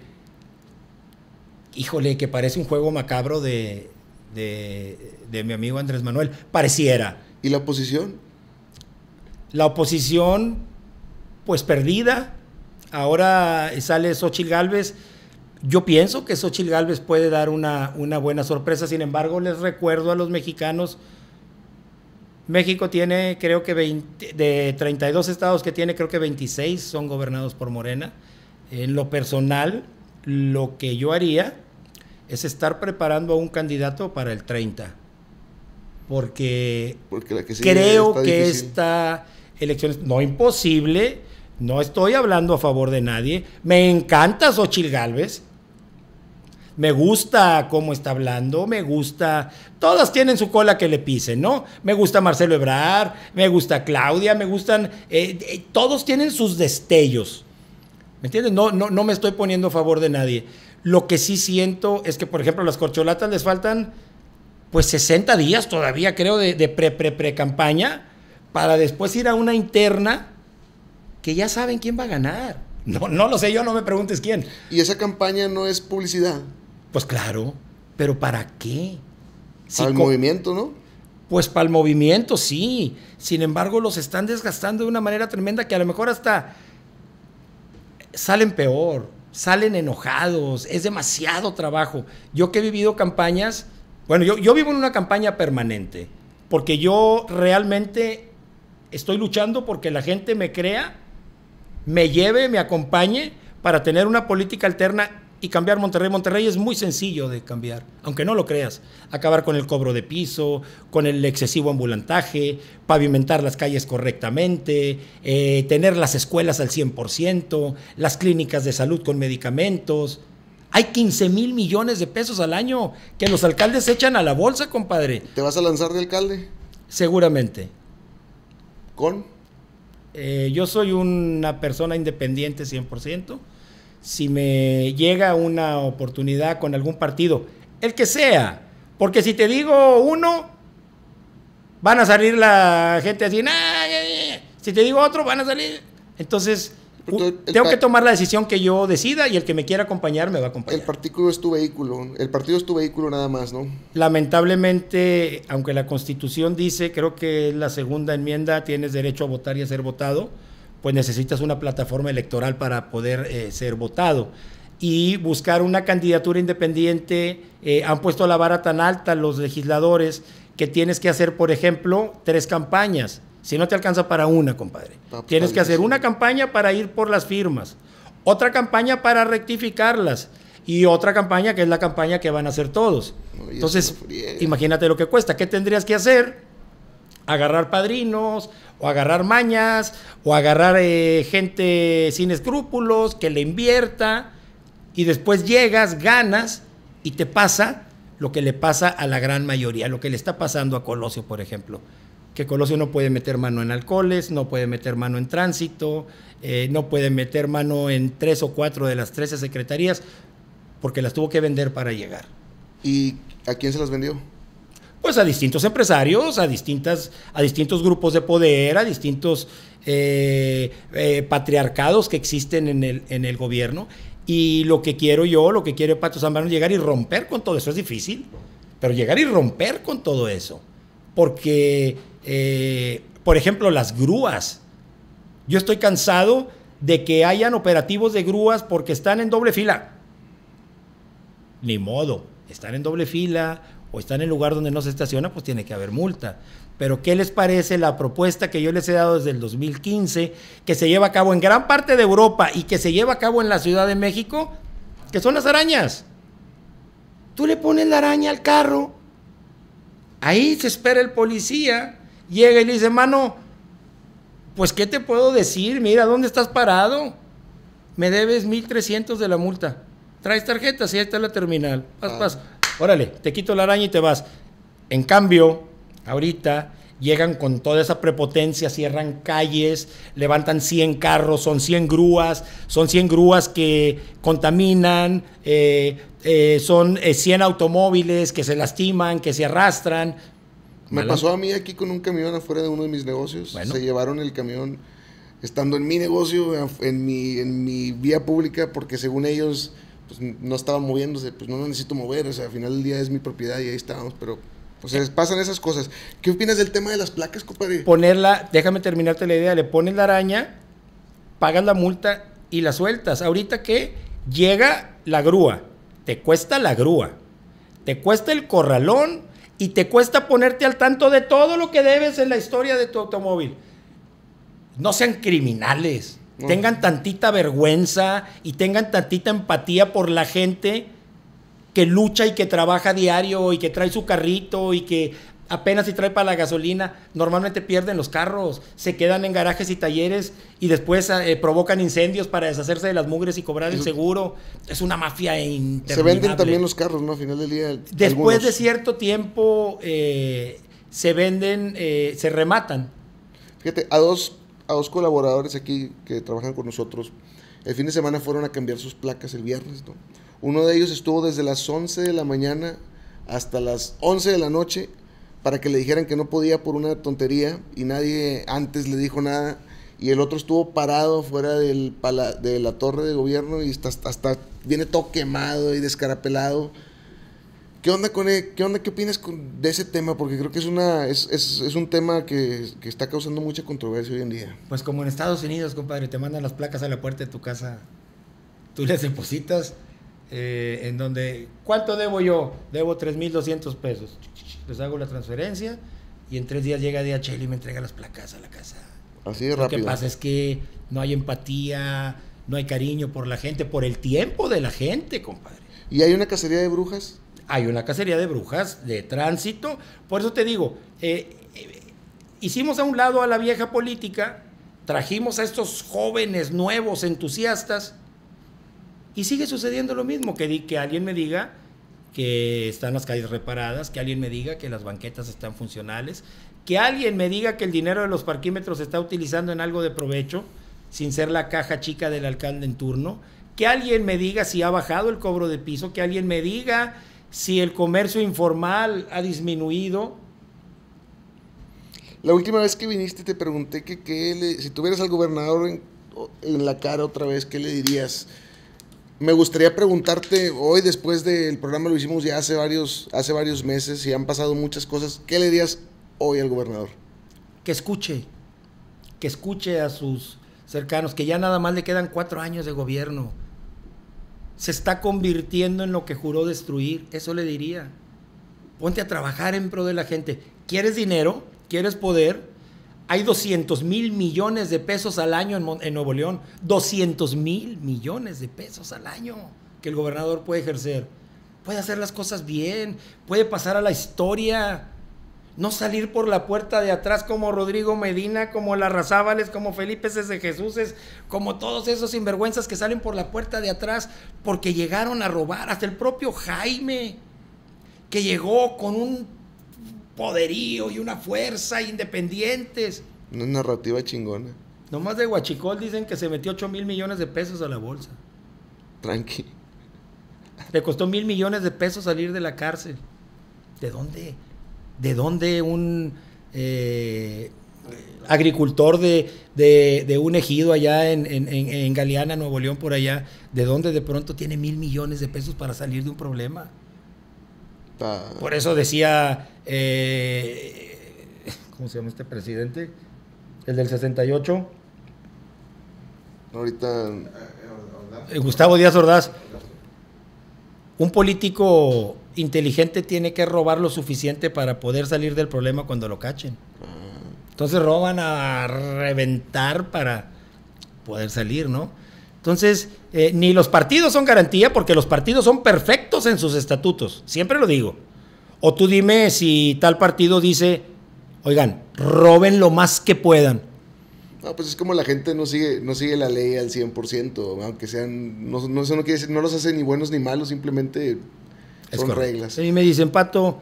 híjole, que parece un juego macabro de, de, de mi amigo Andrés Manuel. Pareciera. ¿Y la oposición? La oposición, pues perdida ahora sale Xochitl Galvez. Yo pienso que Xochitl Galvez puede dar una, buena sorpresa. Sin embargo, les recuerdo a los mexicanos. México tiene, creo que 20, de 32 estados que tiene, creo que 26 son gobernados por Morena. En lo personal, lo que yo haría es estar preparando a un candidato para el 30. Porque, creo que esta elección, no imposible, no estoy hablando a favor de nadie. Me encanta Xochil Galvez. Me gusta cómo está hablando, me gusta. Todas tienen su cola que le pisen, ¿no? Me gusta Marcelo Ebrard, me gusta Claudia, me gustan. Eh, eh, todos tienen sus destellos. ¿Me entiendes? No, no, me estoy poniendo a favor de nadie. Lo que sí siento es que, por ejemplo, a las corcholatas les faltan, pues, 60 días todavía, creo, de, de pre-pre-pre-campaña para después ir a una interna que ya saben quién va a ganar. No, no lo sé yo, no me preguntes quién. ¿Y esa campaña no es publicidad? Pues claro, pero ¿para qué? para el movimiento, ¿no? Pues para el movimiento, sí. Sin embargo, los están desgastando de una manera tremenda que a lo mejor hasta salen peor, salen enojados, es demasiado trabajo. Yo que he vivido campañas, bueno, yo, yo vivo en una campaña permanente, porque yo realmente estoy luchando porque la gente me crea me lleve, me acompañe para tener una política alterna y cambiar Monterrey. Monterrey es muy sencillo de cambiar, aunque no lo creas. Acabar con el cobro de piso, con el excesivo ambulantaje, pavimentar las calles correctamente, eh, tener las escuelas al 100%, las clínicas de salud con medicamentos. Hay 15 mil millones de pesos al año que los alcaldes echan a la bolsa, compadre. ¿Te vas a lanzar de alcalde? Seguramente. ¿Con? Eh, yo soy una persona independiente 100%. Si me llega una oportunidad con algún partido, el que sea, porque si te digo uno, van a salir la gente así, si te digo otro, van a salir. Entonces, tengo que tomar la decisión que yo decida y el que me quiera acompañar me va a acompañar. El partido es tu vehículo, el partido es tu vehículo nada más, ¿no? Lamentablemente, aunque la Constitución dice, creo que la segunda enmienda, tienes derecho a votar y a ser votado, pues necesitas una plataforma electoral para poder eh, ser votado. Y buscar una candidatura independiente, eh, han puesto la vara tan alta los legisladores que tienes que hacer, por ejemplo, tres campañas si no te alcanza para una, compadre. Ah, pues, Tienes que hacer una campaña para ir por las firmas, otra campaña para rectificarlas y otra campaña que es la campaña que van a hacer todos. Entonces, imagínate lo que cuesta. ¿Qué tendrías que hacer? Agarrar padrinos, o agarrar mañas, o agarrar eh, gente sin escrúpulos que le invierta, y después llegas, ganas, y te pasa lo que le pasa a la gran mayoría, lo que le está pasando a Colosio, por ejemplo que Colosio no puede meter mano en alcoholes, no puede meter mano en tránsito, eh, no puede meter mano en tres o cuatro de las trece secretarías, porque las tuvo que vender para llegar. ¿Y a quién se las vendió? Pues a distintos empresarios, a, distintas, a distintos grupos de poder, a distintos eh, eh, patriarcados que existen en el, gobierno. Y lo que quiero yo, lo que quiere Pato Zambrano, llegar y romper con todo eso es difícil, pero llegar y romper con todo eso. Porque eh, por ejemplo, las grúas. Yo estoy cansado de que hayan operativos de grúas porque están en doble fila. Ni modo, están en doble fila o están en lugar donde no se estaciona, pues tiene que haber multa. Pero ¿qué les parece la propuesta que yo les he dado desde el 2015, que se lleva a cabo en gran parte de Europa y que se lleva a cabo en la Ciudad de México? Que son las arañas. Tú le pones la araña al carro, ahí se espera el policía, Llega y le dice, mano, pues ¿qué te puedo decir? Mira, ¿dónde estás parado? Me debes 1.300 de la multa. Traes tarjeta? Sí, ahí está la terminal. Paz, ah. paz. Órale, te quito la araña y te vas. En cambio, ahorita llegan con toda esa prepotencia, cierran calles, levantan 100 carros, son 100 grúas, son 100 grúas que contaminan, eh, eh, son 100 eh, automóviles que se lastiman, que se arrastran. Me pasó a mí aquí con un camión afuera de uno de mis negocios. Se llevaron el camión estando en mi negocio, en mi, en mi vía pública, porque según ellos pues, no estaban moviéndose, pues no necesito mover, o sea, al final del día es mi propiedad y ahí estábamos, pero pues pasan esas cosas. ¿Qué opinas del tema de las placas, compadre? Ponerla, déjame terminarte la idea, le pones la araña, pagan la multa y la sueltas. Ahorita que llega la grúa, te cuesta la grúa, te cuesta el corralón y te cuesta ponerte al tanto de todo lo que debes en la historia de tu automóvil. No sean criminales. Tengan tantita vergüenza y tengan tantita empatía por la gente que lucha y que trabaja diario y que trae su carrito y que apenas si trae para la gasolina, normalmente pierden los carros, se quedan en garajes y talleres y después eh, provocan incendios para deshacerse de las mugres y cobrar el seguro. Es una mafia interminable. Se venden también los carros, ¿no? A final del día. Después de cierto tiempo eh, se venden, eh, se rematan. Fíjate, a dos, a dos colaboradores aquí que trabajan con nosotros, el fin de semana fueron a cambiar sus placas el viernes, ¿no? Uno de ellos estuvo desde las 11 de la mañana hasta las 11 de la noche para que le dijeran que no podía por una tontería y nadie antes le dijo nada. Y el otro estuvo parado fuera del de la torre de gobierno y hasta, hasta viene todo quemado y descarapelado. ¿Qué onda, con, él? E-, qué, onda qué opinas de ese tema? Porque creo que es, una, es, un tema que, que, está causando mucha controversia hoy en día. Pues como en Estados Unidos, compadre, te mandan las placas a la puerta de tu casa, tú las depositas eh, en donde, ¿cuánto debo yo? Debo 3.200 pesos. Les hago la transferencia y en tres días llega DHL y me entrega las placas a la casa. Así de rápido. Lo que pasa es que no hay empatía, no hay cariño por la gente, por el tiempo de la gente, compadre. ¿Y hay una cacería de brujas? Hay una cacería de brujas, de tránsito. Por eso te digo, eh, eh, hicimos a un lado a la vieja política, trajimos a estos jóvenes nuevos entusiastas y sigue sucediendo lo mismo, que, di, que alguien me diga que están las calles reparadas, que alguien me diga que las banquetas están funcionales, que alguien me diga que el dinero de los parquímetros se está utilizando en algo de provecho, sin ser la caja chica del alcalde en turno, que alguien me diga si ha bajado el cobro de piso, que alguien me diga si el comercio informal ha disminuido. La última vez que viniste te pregunté que, le, si tuvieras al gobernador en la cara otra vez, ¿qué le dirías? me gustaría preguntarte hoy, después del programa lo hicimos ya hace varios, hace varios meses y han pasado muchas cosas, ¿qué le dirías hoy al gobernador? Que escuche, que escuche a sus cercanos, que ya nada más le quedan cuatro años de gobierno. Se está convirtiendo en lo que juró destruir, eso le diría. Ponte a trabajar en pro de la gente. ¿Quieres dinero? ¿Quieres poder? Hay 200 mil millones de pesos al año en, Nuevo León. 200 mil millones de pesos al año que el gobernador puede ejercer. Puede hacer las cosas bien, puede pasar a la historia. No salir por la puerta de atrás como Rodrigo Medina, como Larrazábales, como Felipe de Jesús, como todos esos sinvergüenzas que salen por la puerta de atrás porque llegaron a robar. Hasta el propio Jaime, que llegó con un poderío y una fuerza independientes. Una narrativa chingona. Nomás de Huachicol dicen que se metió 8 mil millones de pesos a la bolsa. Tranqui. Le costó mil millones de pesos salir de la cárcel. ¿De dónde? ¿De dónde un eh, agricultor de, un ejido allá en, en, en Galeana, Nuevo León, por allá, de dónde de pronto tiene mil millones de pesos para salir de un problema? Por eso decía, eh, ¿cómo se llama este presidente? El del 68. Ahorita... Eh, Gustavo Díaz Ordaz. Un político inteligente tiene que robar lo suficiente para poder salir del problema cuando lo cachen. Ah. Entonces roban a reventar para poder salir, ¿no? Entonces, eh, ni los partidos son garantía porque los partidos son perfectos en sus estatutos, siempre lo digo. O tú dime si tal partido dice, oigan, roben lo más que puedan. No, pues es como la gente no sigue, no sigue la ley al 100%, aunque sean, no, no, no no los hace ni buenos ni malos, simplemente son reglas. Y me dicen, Pato,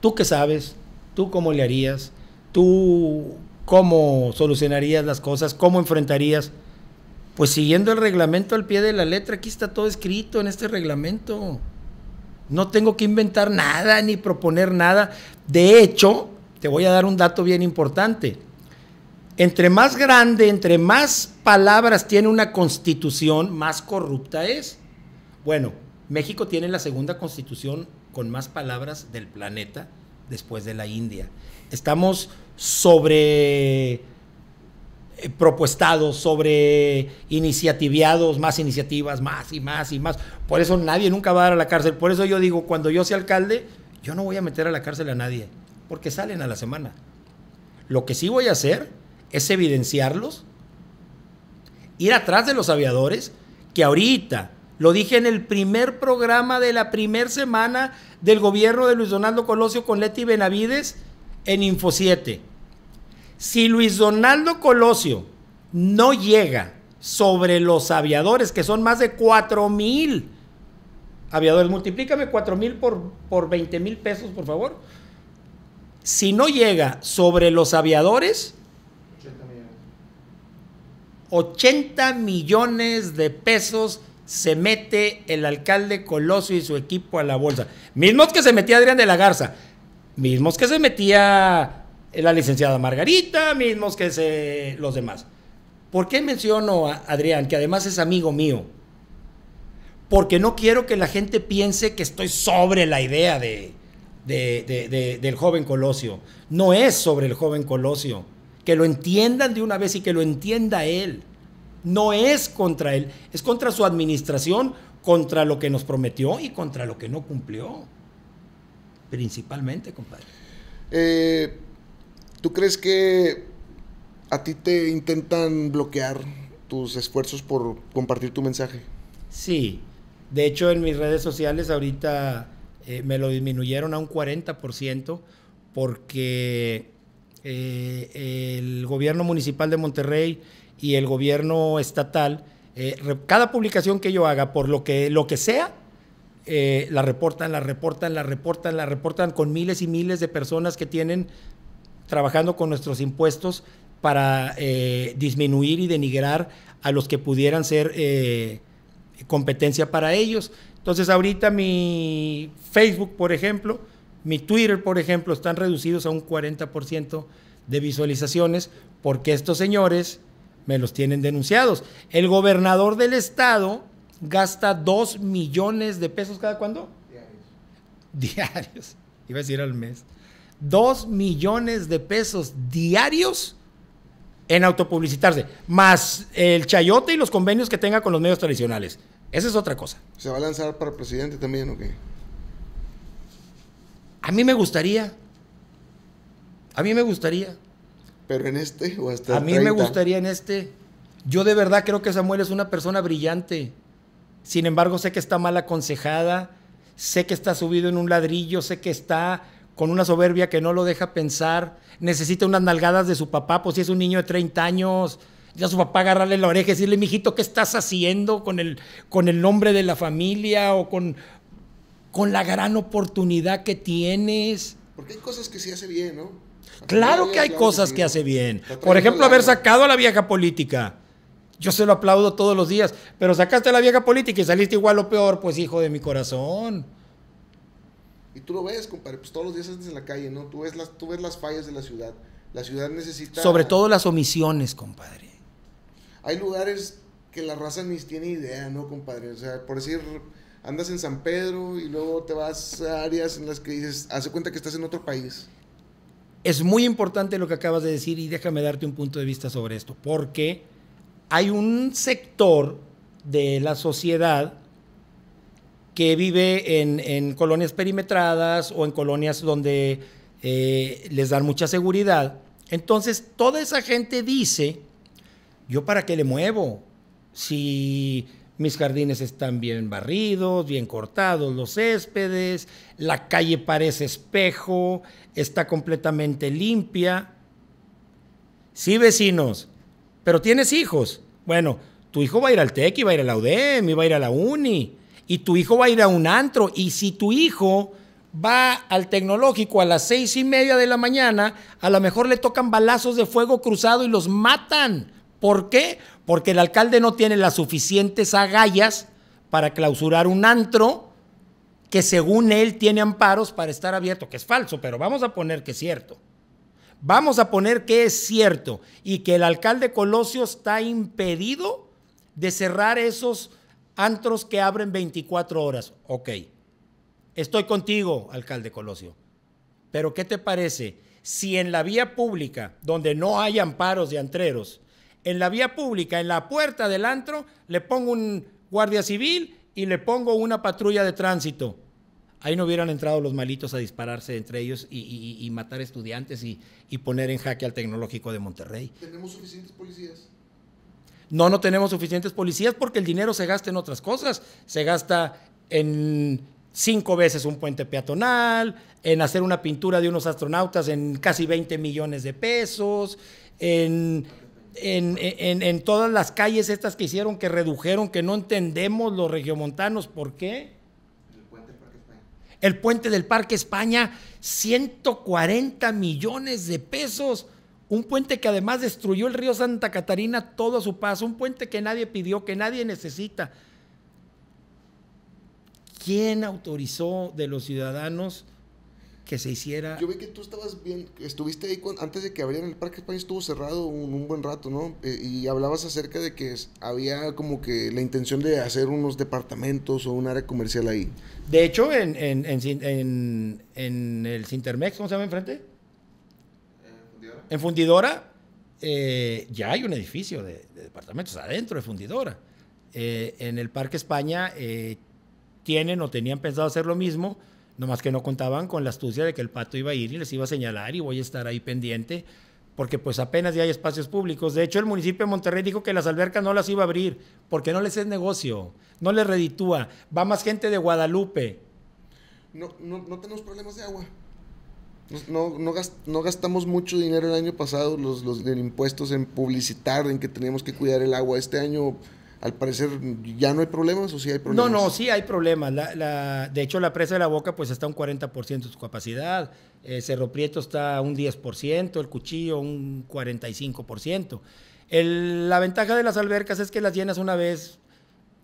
¿tú qué sabes? ¿Tú cómo le harías? ¿Tú cómo solucionarías las cosas? ¿Cómo enfrentarías? Pues siguiendo el reglamento al pie de la letra, aquí está todo escrito en este reglamento. No tengo que inventar nada ni proponer nada. De hecho, te voy a dar un dato bien importante. Entre más grande, entre más palabras tiene una constitución, más corrupta es. Bueno, México tiene la segunda constitución con más palabras del planeta después de la India. Estamos sobre eh, propuestados, sobre iniciativiados, más iniciativas, más y más y más. Por eso nadie nunca va a dar a la cárcel. Por eso yo digo, cuando yo sea alcalde, yo no voy a meter a la cárcel a nadie, porque salen a la semana. Lo que sí voy a hacer es evidenciarlos, ir atrás de los aviadores, que ahorita, lo dije en el primer programa de la primera semana del gobierno de Luis Donaldo Colosio con Leti Benavides en Info 7 si Luis Donaldo Colosio no llega sobre los aviadores, que son más de 4 mil aviadores, multiplícame 4 mil por, por 20 mil pesos, por favor. Si no llega sobre los aviadores, 80 millones de pesos se mete el alcalde Colosio y su equipo a la bolsa. Mismos que se metía Adrián de la Garza, mismos que se metía la licenciada Margarita, mismos que los demás. ¿Por qué menciono a Adrián, que además es amigo mío? Porque no quiero que la gente piense que estoy sobre la idea de, del joven Colosio. No es sobre el joven Colosio. Que lo entiendan de una vez y que lo entienda él. No es contra él, es contra su administración, contra lo que nos prometió y contra lo que no cumplió. Principalmente, compadre. Eh, ¿Tú crees que a ti te intentan bloquear tus esfuerzos por compartir tu mensaje? Sí. De hecho, en mis redes sociales ahorita eh, me lo disminuyeron a un 40% porque eh, el gobierno municipal de Monterrey y el gobierno estatal, eh, cada publicación que yo haga, por lo que, lo que sea, la reportan, la reportan, la reportan, la reportan con miles y miles de personas que tienen trabajando con nuestros impuestos para eh, disminuir y denigrar a los que pudieran ser eh, competencia para ellos. Entonces ahorita mi Facebook, por ejemplo, mi Twitter, por ejemplo, están reducidos a un 40% de visualizaciones porque estos señores me los tienen denunciados. El gobernador del estado gasta 2 millones de pesos cada cuándo? Diarios. Diarios. Iba a decir al mes dos millones de pesos diarios en autopublicitarse, más el chayote y los convenios que tenga con los medios tradicionales. Esa es otra cosa. ¿Se va a lanzar para presidente también o qué? A mí me gustaría. A mí me gustaría. ¿Pero en este o hasta A mí me gustaría en este. Yo de verdad creo que Samuel es una persona brillante. Sin embargo, sé que está mal aconsejada, sé que está subido en un ladrillo, sé que está con una soberbia que no lo deja pensar, necesita unas nalgadas de su papá, pues si es un niño de 30 años, ya su papá agarrarle la oreja y decirle, mijito, ¿qué estás haciendo con el, con el nombre de la familia o con, con la gran oportunidad que tienes? Porque hay cosas que se hace bien, ¿no? claro que hay cosas que, que hace bien. Por ejemplo, haber sacado a la vieja política. Yo se lo aplaudo todos los días, pero sacaste a la vieja política y saliste igual o peor, pues hijo de mi corazón. Y tú lo ves, compadre, pues todos los días andas en la calle, ¿no? Tú ves las, tú ves las fallas de la ciudad. La ciudad necesita... Sobre todo las omisiones, compadre. Hay lugares que la raza ni tiene idea, ¿no, compadre? O sea, por decir, andas en San Pedro y luego te vas a áreas en las que dices, hace cuenta que estás en otro país. Es muy importante lo que acabas de decir y déjame darte un punto de vista sobre esto, porque hay un sector de la sociedad que vive en, colonias perimetradas o en colonias donde eh, les dan mucha seguridad. Entonces, toda esa gente dice, ¿yo para qué le muevo? Si mis jardines están bien barridos, bien cortados, los céspedes, la calle parece espejo, está completamente limpia. Sí, vecinos, pero tienes hijos. Bueno, tu hijo va a ir al TEC y va a ir a la UDEM y va a ir a la UNI y tu hijo va a ir a un antro. Y si tu hijo va al tecnológico a las seis y media de la mañana, a lo mejor le tocan balazos de fuego cruzado y los matan. ¿Por qué? Porque el alcalde no tiene las suficientes agallas para clausurar un antro que según él tiene amparos para estar abierto, que es falso, pero vamos a poner que es cierto. Vamos a poner que es cierto y que el alcalde Colosio está impedido de cerrar esos antros que abren 24 horas. Ok, estoy contigo, alcalde Colosio. Pero ¿qué te parece si en la vía pública, donde no hay amparos de antreros, en la vía pública, en la puerta del antro, le pongo un guardia civil y le pongo una patrulla de tránsito? Ahí no hubieran entrado los malitos a dispararse entre ellos y, matar estudiantes y, y poner en jaque al tecnológico de Monterrey. Tenemos suficientes policías. No, no tenemos suficientes policías porque el dinero se gasta en otras cosas. Se gasta en cinco veces un puente peatonal, en hacer una pintura de unos astronautas en casi 20 millones de pesos, en, en, todas las calles estas que hicieron, que redujeron, que no entendemos los regiomontanos. ¿Por qué? El puente del Parque España, 140 millones de pesos. Un puente que además destruyó el río Santa Catarina todo a su paso, un puente que nadie pidió, que nadie necesita. ¿Quién autorizó de los ciudadanos que se hiciera? Yo vi que tú estabas bien, estuviste ahí antes de que abrieran el Parque España, pues, estuvo cerrado un, buen rato, ¿no? Eh, y hablabas acerca de que había como que la intención de hacer unos departamentos o un área comercial ahí. De hecho, en, en, en el Cintermex, ¿cómo se llama enfrente? en Fundidora eh, ya hay un edificio de, departamentos adentro de Fundidora. Eh, en el Parque España eh, tienen o tenían pensado hacer lo mismo, nomás que no contaban con la astucia de que el pato iba a ir y les iba a señalar y voy a estar ahí pendiente, porque pues apenas ya hay espacios públicos. De hecho, el municipio de Monterrey dijo que las albercas no las iba a abrir, porque no les es negocio, no les reditúa, va más gente de Guadalupe. no, no tenemos problemas de agua. Pues, no, no, gastamos mucho dinero el año pasado, los, impuestos en publicitar, en que teníamos que cuidar el agua. Este año, al parecer, ya no hay problemas o sí hay problemas. No, no, sí hay problemas. La, de hecho, la presa de la boca pues está un 40% de su capacidad. Eh, Cerro Prieto está un 10%, el cuchillo un 45%. la ventaja de las albercas es que las llenas una vez.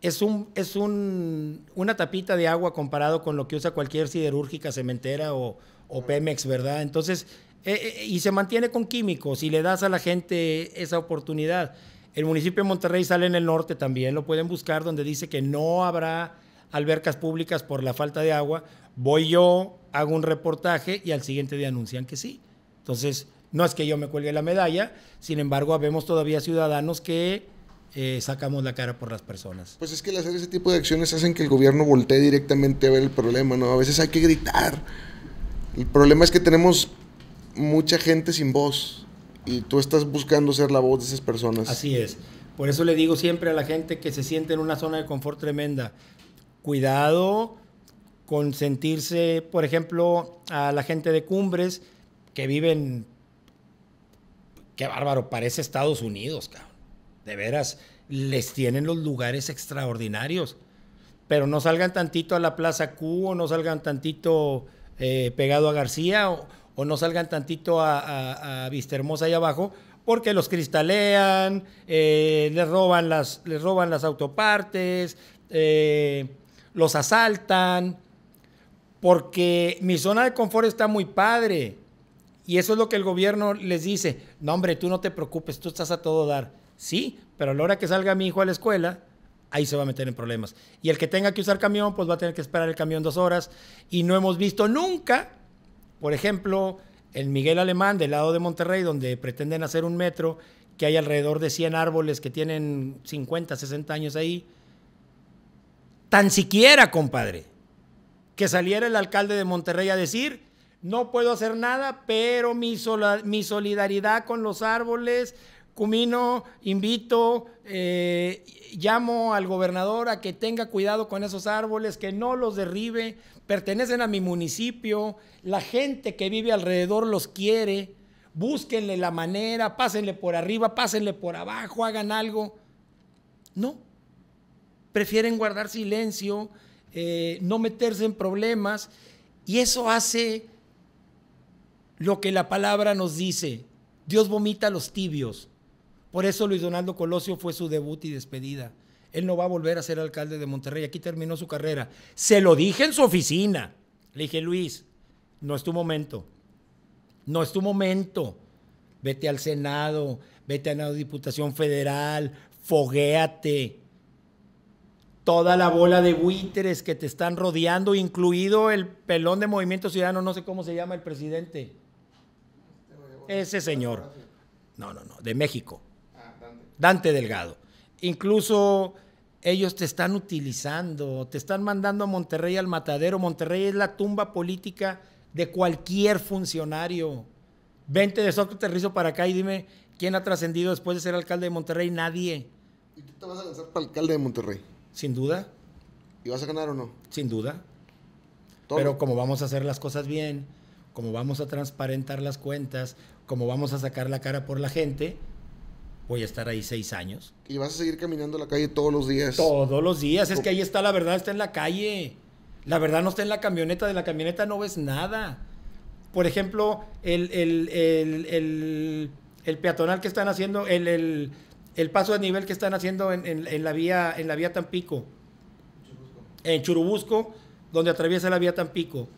Es, un, es un, una tapita de agua comparado con lo que usa cualquier siderúrgica, cementera o, o Pemex, ¿verdad? Entonces, eh, eh, y se mantiene con químicos y le das a la gente esa oportunidad. El municipio de Monterrey sale en el norte también, lo pueden buscar donde dice que no habrá albercas públicas por la falta de agua. Voy yo, hago un reportaje y al siguiente día anuncian que sí. Entonces, no es que yo me cuelgue la medalla, sin embargo, vemos todavía ciudadanos que eh, sacamos la cara por las personas. Pues es que hacer ese tipo de acciones hacen que el gobierno voltee directamente a ver el problema, ¿no? A veces hay que gritar el problema es que tenemos mucha gente sin voz y tú estás buscando ser la voz de esas personas. Así es. Por eso le digo siempre a la gente que se siente en una zona de confort tremenda, cuidado con sentirse, por ejemplo, a la gente de cumbres que viven, qué bárbaro, parece Estados Unidos, cabrón. De veras, les tienen los lugares extraordinarios, pero no salgan tantito a la Plaza Q o no salgan tantito eh, pegado a García o, no salgan tantito a, a, a Hermosa ahí abajo, porque los cristalean, eh, les, roban las, les roban las autopartes, eh, los asaltan, porque mi zona de confort está muy padre. Y eso es lo que el gobierno les dice, no hombre, tú no te preocupes, tú estás a todo dar. Sí, pero a la hora que salga mi hijo a la escuela, ahí se va a meter en problemas. Y el que tenga que usar camión, pues va a tener que esperar el camión dos horas. Y no hemos visto nunca, por ejemplo, en Miguel Alemán, del lado de Monterrey, donde pretenden hacer un metro, que hay alrededor de 100 árboles que tienen 50, 60 años ahí. Tan siquiera, compadre, que saliera el alcalde de Monterrey a decir, no puedo hacer nada, pero mi, mi solidaridad con los árboles, Cumino, invito, eh, llamo al gobernador a que tenga cuidado con esos árboles, que no los derribe, pertenecen a mi municipio, la gente que vive alrededor los quiere, búsquenle la manera, pásenle por arriba, pásenle por abajo, hagan algo. No, prefieren guardar silencio, eh, no meterse en problemas, y eso hace lo que la palabra nos dice. Dios vomita los tibios. Por eso Luis Donaldo Colosio fue su debut y despedida. Él no va a volver a ser alcalde de Monterrey. Aquí terminó su carrera. Se lo dije en su oficina. Le dije, Luis, no es tu momento. No es tu momento. Vete al Senado, vete a la Diputación Federal, foguéate. Toda la bola de buitres que te están rodeando, incluido el pelón de Movimiento Ciudadano, no sé cómo se llama el presidente. Ese señor. No, no, no, de México. Dante Delgado. Incluso ellos te están utilizando, te están mandando a Monterrey al matadero. Monterrey es la tumba política de cualquier funcionario. Vente de Sócrates Terrizo para acá y dime quién ha trascendido después de ser alcalde de Monterrey. Nadie. ¿Y tú te vas a lanzar para alcalde de Monterrey? Sin duda. ¿Y vas a ganar o no? Sin duda. Pero como vamos a hacer las cosas bien, como vamos a transparentar las cuentas, como vamos a sacar la cara por la gente, voy a estar ahí seis años. Y vas a seguir caminando la calle todos los días. Todos los días, es que ahí está la verdad, está en la calle. La verdad no está en la camioneta, de la camioneta no ves nada. Por ejemplo, el, peatonal que están haciendo, el, paso de nivel que están haciendo en, la, vía, en la vía Tampico. En Churubusco, donde atraviesa la vía Tampico.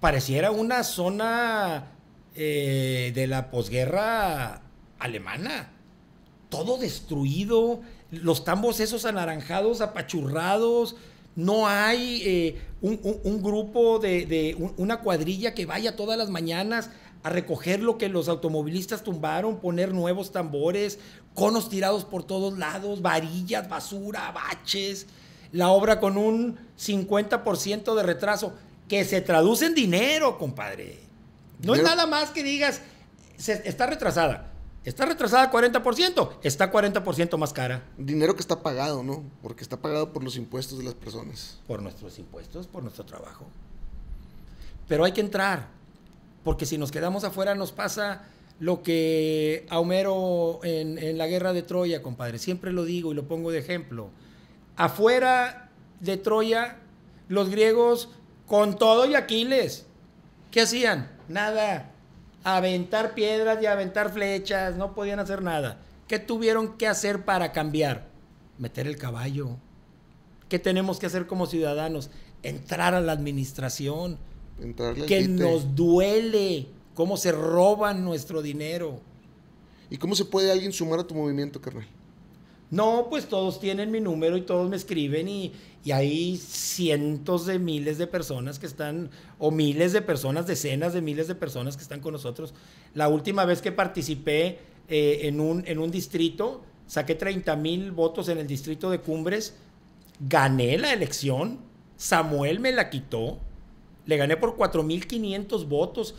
Pareciera una zona eh, de la posguerra alemana. Todo destruido, los tambos esos anaranjados, apachurrados, no hay eh, un, grupo de, una cuadrilla que vaya todas las mañanas a recoger lo que los automovilistas tumbaron, poner nuevos tambores, conos tirados por todos lados, varillas, basura, baches, la obra con un 50% de retraso, que se traduce en dinero, compadre. No es nada más que digas, está retrasada. Está retrasada 40%, está 40% más cara. Dinero que está pagado, ¿no? Porque está pagado por los impuestos de las personas. Por nuestros impuestos, por nuestro trabajo. Pero hay que entrar, porque si nos quedamos afuera nos pasa lo que a Homero en, en la guerra de Troya, compadre. Siempre lo digo y lo pongo de ejemplo. Afuera de Troya, los griegos, con todo y Aquiles, ¿qué hacían? nada. Aventar piedras y aventar flechas, no podían hacer nada. ¿Qué tuvieron que hacer para cambiar? Meter el caballo. ¿Qué tenemos que hacer como ciudadanos? Entrar a la administración. que nos duele cómo se roban nuestro dinero. ¿Y cómo se puede alguien sumar a tu movimiento, carnal? No, pues todos tienen mi número y todos me escriben y, hay cientos de miles de personas que están, o miles de personas, decenas de miles de personas que están con nosotros. La última vez que participé eh, en, un, en un distrito, saqué 30 mil votos en el distrito de Cumbres, gané la elección, Samuel me la quitó, le gané por 4.500 votos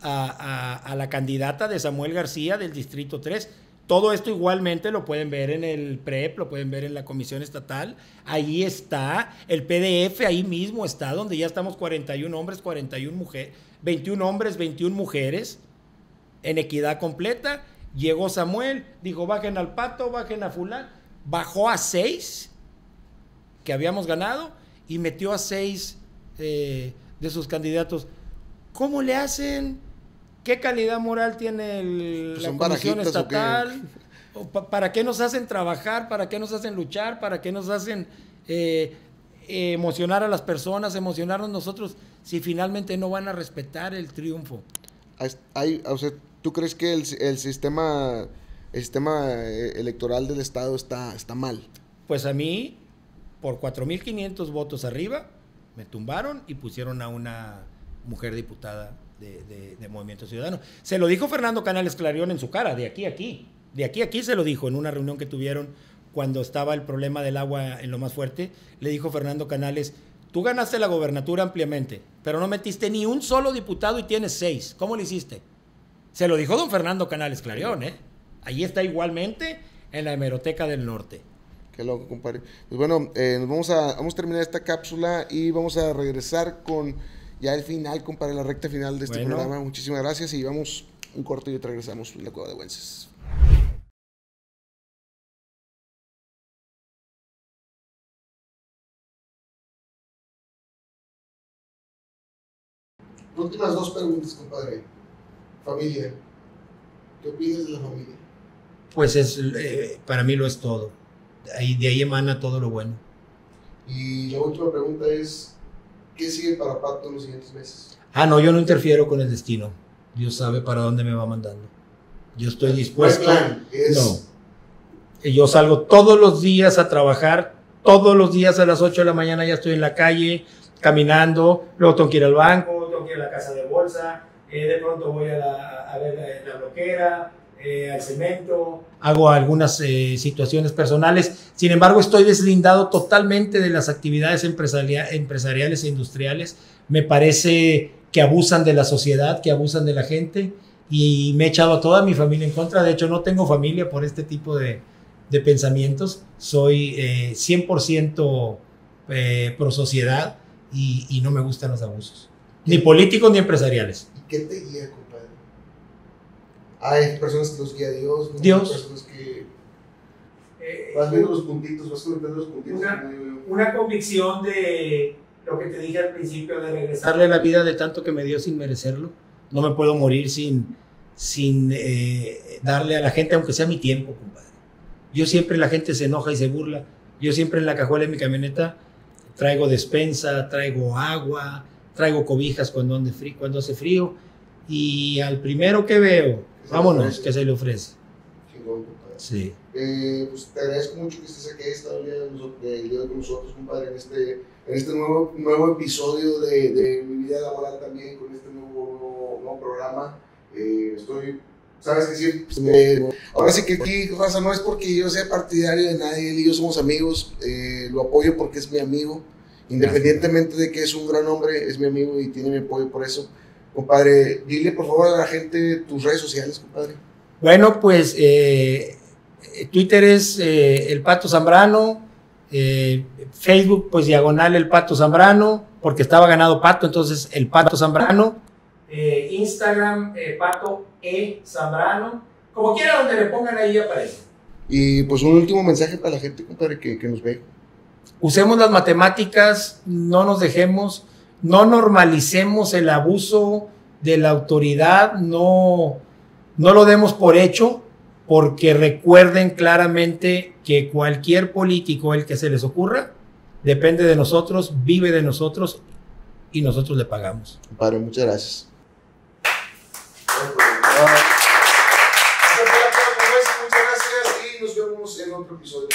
a, a, a la candidata de Samuel García del distrito 3 todo esto igualmente lo pueden ver en el PREP, lo pueden ver en la Comisión Estatal. Ahí está el PDF, ahí mismo está, donde ya estamos 41 hombres, 41 mujeres, 21 hombres, 21 mujeres, en equidad completa. Llegó Samuel, dijo, bajen al pato, bajen a fulán. Bajó a seis, que habíamos ganado y metió a seis eh, de sus candidatos. ¿Cómo le hacen? ¿Qué calidad moral tiene el, pues la Comisión Estatal? ¿Para qué nos hacen trabajar? ¿Para qué nos hacen luchar? ¿Para qué nos hacen eh, emocionar a las personas, emocionarnos nosotros, si finalmente no van a respetar el triunfo? ¿Tú crees que el, sistema, eh, electoral del Estado está, está mal? Pues a mí, por 4.500 votos arriba, me tumbaron y pusieron a una mujer diputada de, Movimiento Ciudadano. Se lo dijo Fernando Canales Clarión en su cara, de aquí a aquí. De aquí a aquí se lo dijo en una reunión que tuvieron cuando estaba el problema del agua en lo más fuerte. Le dijo Fernando Canales, tú ganaste la gobernatura ampliamente, pero no metiste ni un solo diputado y tienes seis. ¿Cómo lo hiciste? Se lo dijo don Fernando Canales Clarión, ¿eh? Ahí está igualmente en la hemeroteca del norte. Qué loco, compadre. Pues bueno, eh, vamos, a, vamos a terminar esta cápsula y vamos a regresar con ya el final, compadre, la recta final de este programa. Muchísimas gracias y vamos un corto y regresamos a la Cueva de Güences. Últimas dos preguntas, compadre. Familia. ¿Qué opinas de la familia? Pues es, eh, para mí lo es todo. de ahí emana todo lo bueno. Y la última pregunta es, ¿Qué sigue para Pato los siguientes meses? Ah, no, yo no interfiero con el destino. Dios sabe para dónde me va mandando. Yo estoy dispuesto. Plan No. Yo salgo todos los días a trabajar, todos los días a las 8 de la mañana ya estoy en la calle, caminando, luego tengo que ir al banco, tengo que ir a la casa de bolsa, eh, de pronto voy a, la, a ver eh, la bloquera, eh, al cemento. Hago algunas eh, situaciones personales. Sin embargo, estoy deslindado totalmente de las actividades empresariales e industriales. Me parece que abusan de la sociedad, que abusan de la gente y me he echado a toda mi familia en contra. De hecho, no tengo familia por este tipo de, de pensamientos. Soy 100% eh, pro sociedad y, no me gustan los abusos, ni políticos ni empresariales. qué te guía? Hay personas que los guía Dios, Dios. personas que vas eh, viendo los puntitos, vas los puntitos. Una, convicción de lo que te dije al principio de regresar. Darle la vida de tanto que me dio sin merecerlo. No me puedo morir sin, sin eh, darle a la gente, aunque sea mi tiempo, compadre. Yo siempre la gente se enoja y se burla. Yo siempre en la cajuela de mi camioneta traigo despensa, traigo agua, traigo cobijas cuando, cuando hace frío y al primero que veo, vámonos, que se le ofrece. Sí. Eh, pues te agradezco mucho que estés aquí esta eh, día con nosotros, compadre, en este, en este nuevo, nuevo episodio de, mi vida laboral también, con este nuevo, nuevo programa. Eh, estoy, sabes qué decir? Eh, ahora sí que aquí, Raza, no es porque yo sea partidario de nadie, él y yo somos amigos, lo apoyo porque es mi amigo, independientemente de que es un gran hombre, es mi amigo y tiene mi apoyo por eso. Compadre, dile por favor a la gente tus redes sociales, compadre. Bueno, pues eh, Twitter es eh, El Pato Zambrano, eh, Facebook pues diagonal El Pato Zambrano, porque estaba ganado Pato, entonces El Pato Zambrano. Instagram Pato E Zambrano, como quiera donde le pongan ahí aparece. Y pues un último mensaje para la gente, compadre, que nos ve. Usemos las matemáticas, no nos dejemos no normalicemos el abuso de la autoridad, no, no lo demos por hecho, porque recuerden claramente que cualquier político, el que se les ocurra, depende de nosotros, vive de nosotros y nosotros le pagamos. Padre, muchas gracias. Pues, muchas gracias y nos vemos en otro episodio.